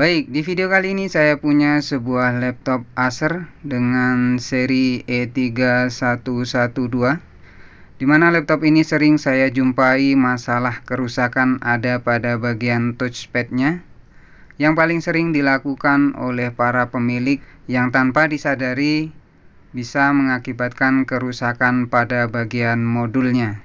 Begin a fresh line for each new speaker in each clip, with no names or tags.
Baik, di video kali ini saya punya sebuah laptop Acer dengan seri E3112 di mana laptop ini sering saya jumpai masalah kerusakan ada pada bagian touchpadnya yang paling sering dilakukan oleh para pemilik yang tanpa disadari bisa mengakibatkan kerusakan pada bagian modulnya.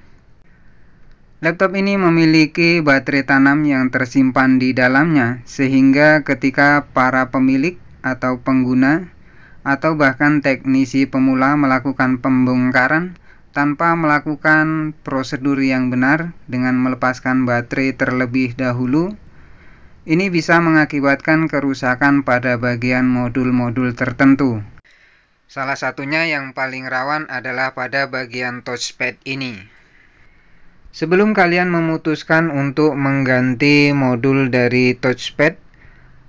Laptop ini memiliki baterai tanam yang tersimpan di dalamnya, sehingga ketika para pemilik atau pengguna atau bahkan teknisi pemula melakukan pembongkaran tanpa melakukan prosedur yang benar dengan melepaskan baterai terlebih dahulu, ini bisa mengakibatkan kerusakan pada bagian modul-modul tertentu. Salah satunya yang paling rawan adalah pada bagian touchpad ini. Sebelum kalian memutuskan untuk mengganti modul dari touchpad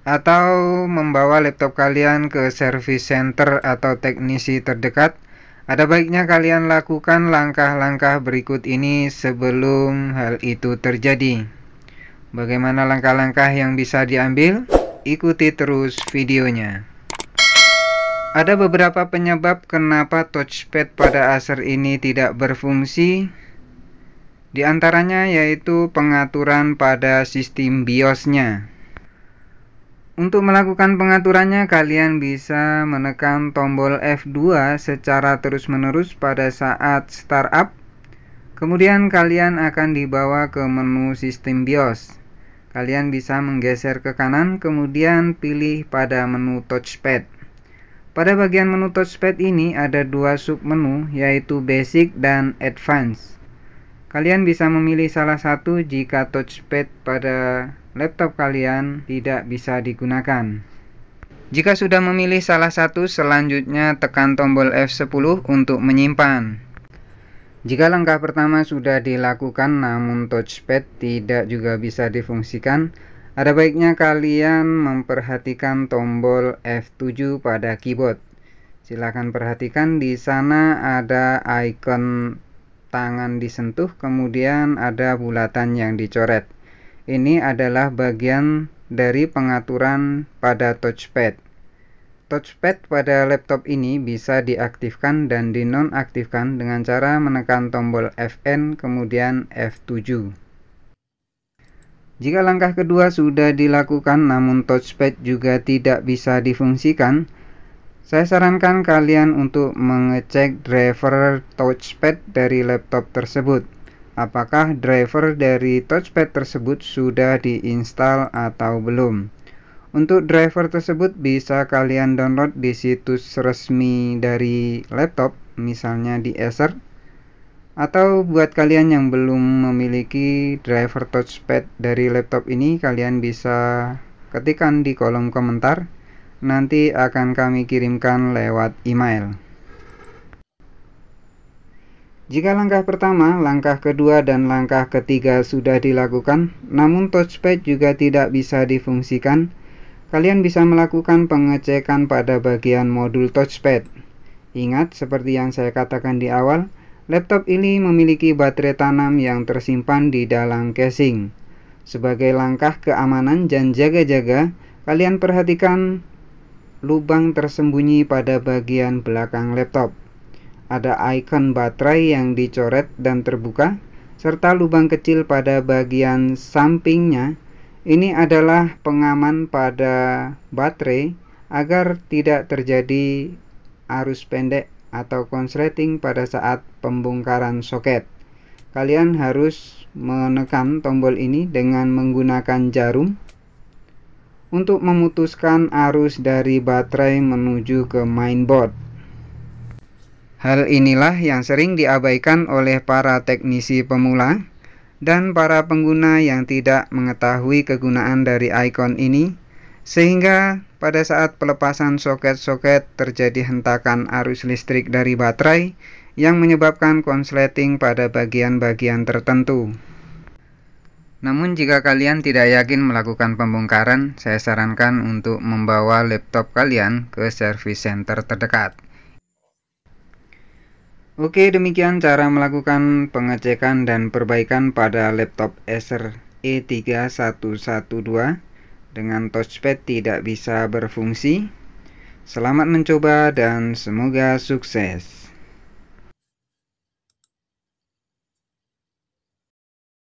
atau membawa laptop kalian ke service center atau teknisi terdekat, ada baiknya kalian lakukan langkah-langkah berikut ini sebelum hal itu terjadi. Bagaimana langkah-langkah yang bisa diambil? Ikuti terus videonya. Ada beberapa penyebab kenapa touchpad pada Acer ini tidak berfungsi di antaranya yaitu pengaturan pada sistem BIOS-nya. Untuk melakukan pengaturannya, kalian bisa menekan tombol F2 secara terus-menerus pada saat startup. Kemudian kalian akan dibawa ke menu sistem BIOS. Kalian bisa menggeser ke kanan, kemudian pilih pada menu touchpad. Pada bagian menu touchpad ini ada dua submenu yaitu basic dan advanced. Kalian bisa memilih salah satu jika touchpad pada laptop kalian tidak bisa digunakan. Jika sudah memilih salah satu, selanjutnya tekan tombol F10 untuk menyimpan. Jika langkah pertama sudah dilakukan namun touchpad tidak juga bisa difungsikan, ada baiknya kalian memperhatikan tombol F7 pada keyboard. Silahkan perhatikan di sana ada icon tangan disentuh, kemudian ada bulatan yang dicoret. Ini adalah bagian dari pengaturan pada touchpad. Touchpad pada laptop ini bisa diaktifkan dan dinonaktifkan dengan cara menekan tombol Fn kemudian F7. Jika langkah kedua sudah dilakukan namun touchpad juga tidak bisa difungsikan, saya sarankan kalian untuk mengecek driver touchpad dari laptop tersebut. Apakah driver dari touchpad tersebut sudah diinstal atau belum? Untuk driver tersebut bisa kalian download di situs resmi dari laptop, misalnya di Acer. Atau buat kalian yang belum memiliki driver touchpad dari laptop ini, kalian bisa ketikkan di kolom komentar nanti akan kami kirimkan lewat email. Jika langkah pertama, langkah kedua, dan langkah ketiga sudah dilakukan, namun touchpad juga tidak bisa difungsikan, kalian bisa melakukan pengecekan pada bagian modul touchpad. Ingat, seperti yang saya katakan di awal, laptop ini memiliki baterai tanam yang tersimpan di dalam casing. Sebagai langkah keamanan dan jaga-jaga, kalian perhatikan lubang tersembunyi pada bagian belakang laptop. Ada ikon baterai yang dicoret dan terbuka, serta lubang kecil pada bagian sampingnya. Ini adalah pengaman pada baterai agar tidak terjadi arus pendek atau konsleting pada saat pembongkaran soket. Kalian harus menekan tombol ini dengan menggunakan jarum untuk memutuskan arus dari baterai menuju ke mainboard. Hal inilah yang sering diabaikan oleh para teknisi pemula dan para pengguna yang tidak mengetahui kegunaan dari icon ini sehingga pada saat pelepasan soket-soket terjadi hentakan arus listrik dari baterai yang menyebabkan konsleting pada bagian-bagian tertentu. Namun jika kalian tidak yakin melakukan pembongkaran, saya sarankan untuk membawa laptop kalian ke service center terdekat. Oke, demikian cara melakukan pengecekan dan perbaikan pada laptop Acer E3112 dengan touchpad tidak bisa berfungsi. Selamat mencoba dan semoga sukses.